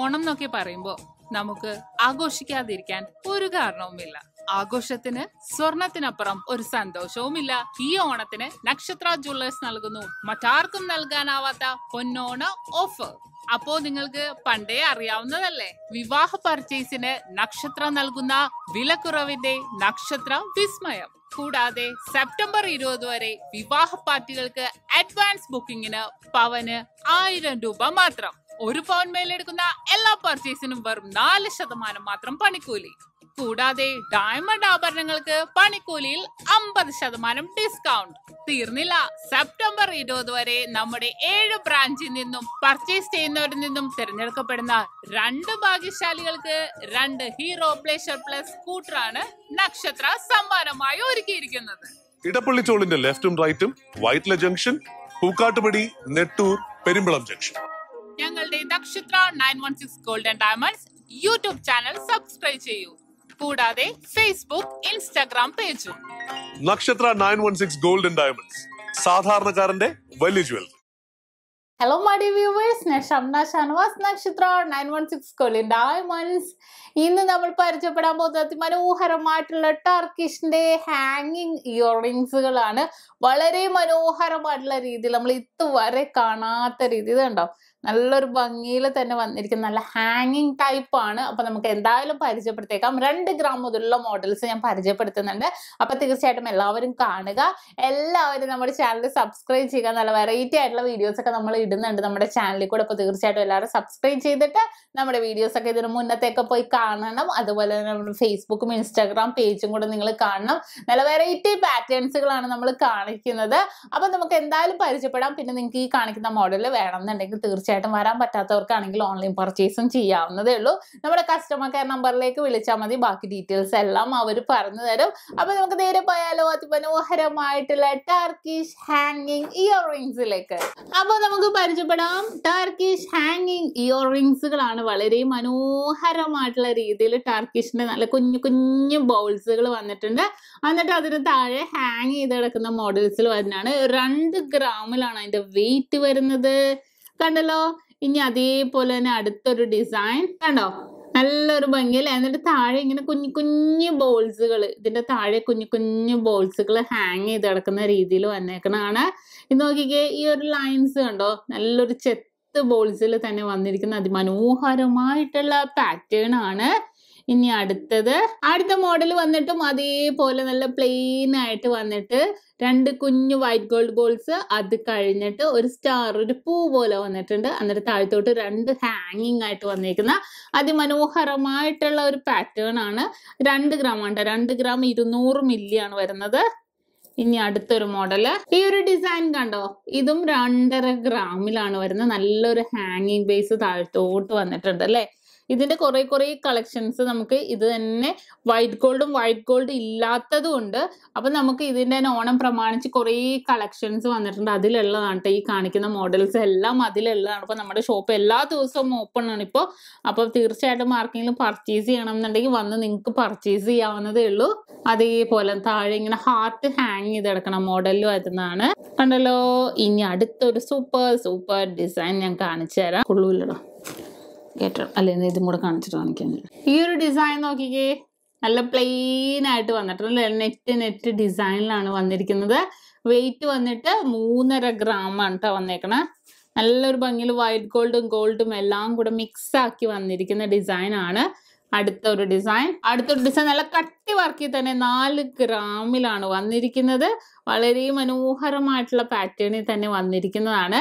ഓണം എന്നൊക്കെ പറയുമ്പോൾ നമുക്ക് ആഘോഷിക്കാതിരിക്കാൻ ഒരു കാരണവുമില്ല ആഘോഷത്തിന് സ്വർണത്തിനപ്പുറം ഒരു സന്തോഷവുമില്ല ഈ ഓണത്തിന് നക്ഷത്ര ജ്വല്ലേഴ്സ് നൽകുന്നു മറ്റാർക്കും നൽകാനാവാത്ത പൊന്നോണ ഓഫർ അപ്പോ നിങ്ങൾക്ക് പണ്ടേ അറിയാവുന്നതല്ലേ വിവാഹ പർച്ചേസിന് നക്ഷത്രം നൽകുന്ന വിലക്കുറവിന്റെ നക്ഷത്ര വിസ്മയം കൂടാതെ സെപ്റ്റംബർ ഇരുപത് വരെ വിവാഹ പാർട്ടികൾക്ക് അഡ്വാൻസ് ബുക്കിംഗിന് പവന് ആയിരം രൂപ മാത്രം ഒരു പവൻ മേലെടുക്കുന്ന എല്ലാ പർച്ചേസിനും വെറും നാല് ശതമാനം മാത്രം പണിക്കൂലി കൂടാതെ ഡയമണ്ട് ആഭരണങ്ങൾക്ക് പണിക്കൂലിയിൽ അമ്പത് ശതമാനം ഡിസ്കൗണ്ട് തീർന്നില്ല സെപ്റ്റംബർ ഇരുപത് വരെ നമ്മുടെ ഏഴ് ബ്രാഞ്ചിൽ നിന്നും പർച്ചേസ് ചെയ്യുന്നവരിൽ നിന്നും തിരഞ്ഞെടുക്കപ്പെടുന്ന രണ്ട് ഭാഗ്യശാലികൾക്ക് രണ്ട് ഹീറോ പ്ലേഷർ പ്ലസ് സ്കൂട്ടറാണ് നക്ഷത്ര സമ്മാനമായി ഒരുക്കിയിരിക്കുന്നത് ഇടപ്പള്ളി ചോളിന്റെ ലെഫ്റ്റും റൈറ്റും വൈറ്റ്ല ജംഗ്ഷൻ പൂക്കാട്ടുപടി നെട്ടൂർ പെരുമ്പളം ജംഗ്ഷൻ ഞങ്ങളുടെ Nakshatra nine one six golden diamonds YouTube channel subscribe ചെയ്യൂ കൂടാതെ ഫേസ്ബുക്ക് ഇൻസ്റ്റാഗ്രാം പേജും Nakshatra nine one six gold and diamonds സാധാരണക്കാരന്റെ വലിയ ജ്വല്ലറി ഹലോ മടി വ്യൂവേഴ്സ് ഞാൻ Shamna Shanavas Nakshatra nine one six കൊലിൻ ഡയമണ്ട്സ് ഇന്ന് നമ്മൾ പരിചയപ്പെടാൻ പോകുന്നത് അതിമനോഹരമായിട്ടുള്ള ടർക്കിഷിന്റെ ഹാങ്ങിങ് ഇയറിങ്സുകളാണ് വളരെ മനോഹരമായിട്ടുള്ള രീതിയിൽ നമ്മൾ ഇതുവരെ കാണാത്ത രീതി ഉണ്ടാവും നല്ലൊരു ഭംഗിയിൽ തന്നെ വന്നിരിക്കുന്ന നല്ല ഹാങ്ങിങ് ടൈപ്പ് ആണ് അപ്പൊ നമുക്ക് എന്തായാലും പരിചയപ്പെടുത്തേക്കാം രണ്ട് ഗ്രാം മുതലുള്ള മോഡൽസ് ഞാൻ പരിചയപ്പെടുത്തുന്നുണ്ട് അപ്പൊ തീർച്ചയായിട്ടും എല്ലാവരും കാണുക എല്ലാവരും നമ്മുടെ ചാനൽ സബ്സ്ക്രൈബ് ചെയ്യുക നല്ല വെറൈറ്റി ആയിട്ടുള്ള വീഡിയോസ് ഒക്കെ നമ്മൾ ഇടുന്നുണ്ട് നമ്മുടെ ചാനലിൽ കൂടെ അപ്പൊ തീർച്ചയായിട്ടും എല്ലാവരും സബ്സ്ക്രൈബ് ചെയ്തിട്ട് നമ്മുടെ വീഡിയോസ് ഒക്കെ ഇതിന് മുന്നത്തേക്ക് പോയി കാണണം അതുപോലെ തന്നെ നമ്മുടെ ഫേസ്ബുക്കും ഇൻസ്റ്റാഗ്രാം പേജും കൂടെ നിങ്ങൾ കാണണം നല്ല വെറൈറ്റി പാറ്റേൺസുകളാണ് നമ്മൾ കാണിക്കുന്നത് അപ്പൊ നമുക്ക് എന്തായാലും പരിചയപ്പെടാം പിന്നെ നിങ്ങൾക്ക് ഈ കാണിക്കുന്ന മോഡൽ വേണമെന്നുണ്ടെങ്കിൽ തീർച്ചയായിട്ടും തീർച്ചയായിട്ടും വരാൻ പറ്റാത്തവർക്കാണെങ്കിൽ ഓൺലൈൻ പർച്ചേസും ചെയ്യാവുന്നതേ ഉള്ളൂ നമ്മുടെ കസ്റ്റമർ കെയർ നമ്പറിലേക്ക് വിളിച്ചാൽ മതി ബാക്കി ഡീറ്റെയിൽസ് എല്ലാം അവർ പറഞ്ഞു തരും അപ്പൊ നമുക്ക് നേരെ പോയാലോ അതിമനോഹരമായിട്ടുള്ള ടർക്കിഷ് ഹാങ്ങിങ് ഇയർ റിങ്സിലേക്ക് അപ്പോൾ നമുക്ക് പരിചയപ്പെടാം ടർക്കിഷ് ഹാങ്ങിങ് ഇയർ റിങ്സുകളാണ് വളരെ മനോഹരമായിട്ടുള്ള രീതിയിൽ ടർക്കിഷിന്റെ നല്ല കുഞ്ഞു കുഞ്ഞു ബൗൾസുകൾ വന്നിട്ടുണ്ട് എന്നിട്ട് അതിന് താഴെ ഹാങ് ചെയ്ത് കിടക്കുന്ന മോഡൽസിൽ വരുന്നതാണ് രണ്ട് ഗ്രാമിലാണ് അതിന്റെ വെയിറ്റ് വരുന്നത് കണ്ടല്ലോ ഇനി അതേപോലെ തന്നെ അടുത്തൊരു ഡിസൈൻ കണ്ടോ നല്ലൊരു ഭംഗിയല്ലേ എന്നിട്ട് താഴെ ഇങ്ങനെ കുഞ്ഞു കുഞ്ഞു ബോൾസുകൾ ഇതിന്റെ താഴെ കുഞ്ഞു കുഞ്ഞു ബോൾസുകൾ ഹാങ് ചെയ്ത് കിടക്കുന്ന രീതിയിൽ വന്നേക്കണതാണ് ഇത് നോക്കിക്കേ ഈ ഒരു ലൈൻസ് കണ്ടോ നല്ലൊരു ചെത്ത് ബോൾസിൽ തന്നെ വന്നിരിക്കുന്ന അതിമനോഹരമായിട്ടുള്ള പാറ്റേൺ ആണ് ഇനി അടുത്തത് അടുത്ത മോഡൽ വന്നിട്ടും അതേപോലെ നല്ല പ്ലെയിൻ ആയിട്ട് വന്നിട്ട് രണ്ട് കുഞ്ഞു വൈറ്റ് ഗോൾഡ് ബോൾസ് അത് കഴിഞ്ഞിട്ട് ഒരു സ്റ്റാർ ഒരു പൂ പോലെ വന്നിട്ടുണ്ട് അന്നേരം താഴത്തോട്ട് രണ്ട് ഹാങ്ങിങ് ആയിട്ട് വന്നിരിക്കുന്ന അതിമനോഹരമായിട്ടുള്ള ഒരു പാറ്റേൺ ആണ് രണ്ട് ഗ്രാം ഉണ്ട് രണ്ട് ഗ്രാം ഇരുന്നൂറ് മില്ലി ആണ് വരുന്നത് ഇനി അടുത്തൊരു മോഡല് ഈ ഒരു ഡിസൈൻ കണ്ടോ ഇതും രണ്ടര ഗ്രാമിലാണ് വരുന്നത് നല്ലൊരു ഹാങ്ങിങ് ബേസ് താഴത്തോട്ട് വന്നിട്ടുണ്ട് അല്ലേ ഇതിൻ്റെ കുറേ കുറേ കളക്ഷൻസ് നമുക്ക് ഇത് തന്നെ വൈറ്റ് ഗോൾഡും വൈറ്റ് ഗോൾഡ് ഇല്ലാത്തതും ഉണ്ട് അപ്പം നമുക്ക് ഇതിൻ്റെ തന്നെ ഓണം പ്രമാണിച്ച് കുറേ കളക്ഷൻസ് വന്നിട്ടുണ്ട് അതിലുള്ളതാണ് ഈ കാണിക്കുന്ന മോഡൽസ് എല്ലാം അതിലുള്ളതാണ് അപ്പോൾ നമ്മുടെ ഷോപ്പ് എല്ലാ ദിവസവും ഓപ്പൺ ആണ് ഇപ്പോൾ അപ്പോൾ തീർച്ചയായിട്ടും ആർക്കെങ്കിലും പർച്ചേസ് ചെയ്യണം എന്നുണ്ടെങ്കിൽ വന്ന് നിങ്ങൾക്ക് പർച്ചേസ് ചെയ്യാവുന്നതേ ഉള്ളൂ അതേപോലെ താഴെ ഇങ്ങനെ ഹാർട്ട് ഹാങ് ചെയ്ത് കിടക്കണം മോഡലും അതെന്നാണ് കണ്ടല്ലോ ഇനി അടുത്തൊരു സൂപ്പർ സൂപ്പർ ഡിസൈൻ ഞാൻ കാണിച്ചു തരാം കൊള്ളൂല്ലോ കേട്ടോ അല്ലെങ്കിൽ ഇതും കൂടെ കാണിച്ചിട്ട് കാണിക്കാൻ ഈ ഒരു ഡിസൈൻ നോക്കിക്കേ നല്ല പ്ലെയിൻ ആയിട്ട് വന്നിട്ടുണ്ട് നെറ്റ് നെറ്റ് ഡിസൈനിലാണ് വന്നിരിക്കുന്നത് വെയിറ്റ് വന്നിട്ട് മൂന്നര ഗ്രാം ആണ് കേട്ടോ വന്നേക്കണേ നല്ലൊരു ഭംഗിയിൽ വൈറ്റ് ഗോൾഡും ഗോൾഡും എല്ലാം കൂടെ മിക്സ് ആക്കി വന്നിരിക്കുന്ന ഡിസൈൻ ആണ് അടുത്ത ഒരു ഡിസൈൻ അടുത്തൊരു ഡിസൈൻ നല്ല കട്ടി വർക്കിൽ തന്നെ നാല് ഗ്രാമിലാണ് വന്നിരിക്കുന്നത് വളരെ മനോഹരമായിട്ടുള്ള പാറ്റേണിൽ തന്നെ വന്നിരിക്കുന്നതാണ്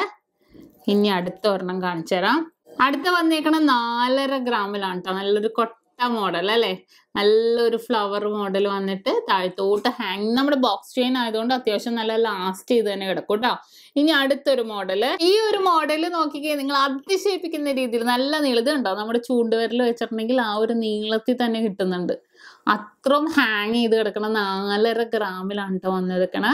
ഇനി അടുത്ത ഒരെണ്ണം കാണിച്ചു തരാം അടുത്ത വന്നേക്കണം നാലര ഗ്രാമിലാണ് കേട്ടോ നല്ലൊരു കൊട്ട മോഡൽ അല്ലെ നല്ലൊരു ഫ്ലവർ മോഡൽ വന്നിട്ട് താഴത്തോട്ട് ഹാങ് നമ്മുടെ ബോക്സ് ചെയിൻ ആയതുകൊണ്ട് അത്യാവശ്യം നല്ല ലാസ്റ്റ് ചെയ്ത് തന്നെ കിടക്കും കേട്ടോ ഇനി അടുത്തൊരു മോഡല് ഈ ഒരു മോഡൽ നോക്കിക്കഴിഞ്ഞാൽ നിങ്ങൾ അതിശയിപ്പിക്കുന്ന രീതിയിൽ നല്ല നീളത് ഉണ്ടോ നമ്മുടെ ചൂണ്ടുവരൽ വെച്ചിട്ടുണ്ടെങ്കിൽ ആ ഒരു നീളത്തിൽ തന്നെ കിട്ടുന്നുണ്ട് അത്രയും ഹാങ് ചെയ്ത് കിടക്കണ നാലര ഗ്രാമിലാണ് കേട്ടോ വന്നിരിക്കണ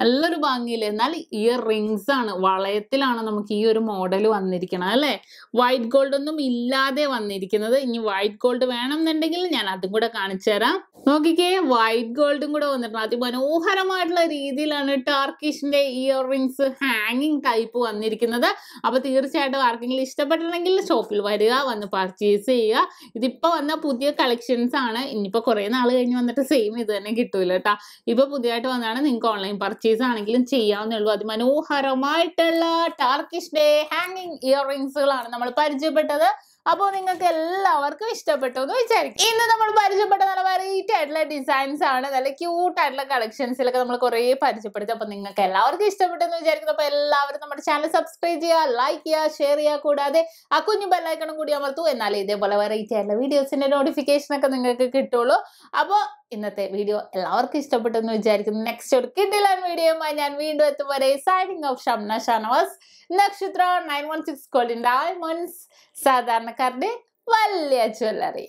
നല്ലൊരു ഭംഗിയില്ല എന്നാൽ ഇയർ റിങ്സ് ആണ് വളയത്തിലാണ് നമുക്ക് ഈ ഒരു മോഡൽ വന്നിരിക്കണം അല്ലെ വൈറ്റ് ഗോൾഡ് ഒന്നും ഇല്ലാതെ വന്നിരിക്കുന്നത് ഇനി വൈറ്റ് ഗോൾഡ് വേണം എന്നുണ്ടെങ്കിൽ ഞാൻ അതും കൂടെ കൂടെ കാണിച്ചു തരാം നോക്കിക്കേ വൈറ്റ് ഗോൾഡും കൂടെ വന്നിട്ടുണ്ട് അതിമനോഹരമായിട്ടുള്ള രീതിയിലാണ് ടർക്കിഷിന്റെ ഇയർ റിംഗ്സ് ഹാങ്ങിങ് ടൈപ്പ് വന്നിരിക്കുന്നത് അപ്പൊ തീർച്ചയായിട്ടും ആർക്കെങ്കിലും ഇഷ്ടപ്പെട്ടിട്ടുണ്ടെങ്കിൽ ഷോപ്പിൽ വരിക വന്ന് പർച്ചേസ് ചെയ്യുക ഇതിപ്പോ വന്ന പുതിയ കളക്ഷൻസ് ആണ് ഇനിയിപ്പോ കുറെ നാൾ കഴിഞ്ഞ് വന്നിട്ട് സെയിം ഇത് തന്നെ കിട്ടൂല കേട്ടാ ഇപ്പൊ പുതിയതായിട്ട് വന്നാണ് നിങ്ങൾക്ക് ഓൺലൈൻ പർച്ചേസ് ആണെങ്കിലും ചെയ്യാവുന്നുള്ളൂ അതിമനോഹരമായിട്ടുള്ള ടർക്കിഷ് ഹാങ്ങിങ് ഇയർ റിംഗ്സുകളാണ് നമ്മൾ പരിചയപ്പെട്ടത് അപ്പോൾ നിങ്ങൾക്ക് എല്ലാവർക്കും ഇഷ്ടപ്പെട്ടു എന്ന് വിചാരിക്കും ഇന്ന് നമ്മൾ പരിചയപ്പെട്ട നല്ല വെറൈറ്റി ആയിട്ടുള്ള ഡിസൈൻസ് ആണ് നല്ല ക്യൂട്ട് ആയിട്ടുള്ള കളക്ഷൻസിലൊക്കെ നമ്മൾ കുറേ പരിചയപ്പെടുത്തി അപ്പോൾ നിങ്ങൾക്ക് എല്ലാവർക്കും ഇഷ്ടപ്പെട്ടു എന്ന് വിചാരിക്കുന്നു അപ്പോൾ എല്ലാവരും നമ്മുടെ ചാനൽ സബ്സ്ക്രൈബ് ചെയ്യുക ലൈക്ക് ചെയ്യുക ഷെയർ ചെയ്യുക കൂടാതെ ആ കുഞ്ഞു ബെല്ലൈക്കണം കൂടി അമർത്തു എന്നാൽ ഇതേപോലെ വെറൈറ്റി ആയിട്ടുള്ള വീഡിയോസിൻ്റെ നോട്ടിഫിക്കേഷനൊക്കെ നിങ്ങൾക്ക് കിട്ടുള്ളൂ അപ്പോൾ ഇന്നത്തെ വീഡിയോ എല്ലാവർക്കും ഇഷ്ടപ്പെട്ടു എന്ന് വിചാരിക്കുന്നു നെക്സ്റ്റ് ഒരു കിഡിലൻ വീഡിയോയുമായി ഞാൻ വീണ്ടും എത്തും വരെ signing off Shamna Shanavas Nakshatra nine one six കോളിൻ്റെ ആൽമൺസ് സാധാരണ സാധാരണക്കാരുടെ വലിയ ജ്വല്ലറി